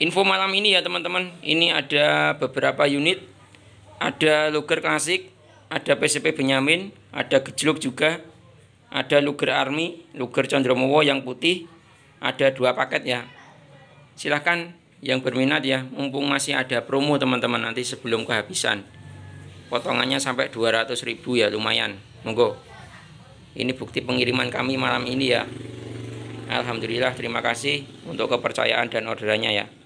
Info malam ini ya teman-teman, ini ada beberapa unit, ada luger klasik, ada PCP Benyamin, ada gejluk juga, ada luger Army, luger Condromowo yang putih, ada dua paket ya. Silahkan yang berminat ya, mumpung masih ada promo teman-teman nanti sebelum kehabisan. Potongannya sampai 200 ribu ya lumayan, monggo. Ini bukti pengiriman kami malam ini ya. Alhamdulillah terima kasih untuk kepercayaan dan orderannya ya.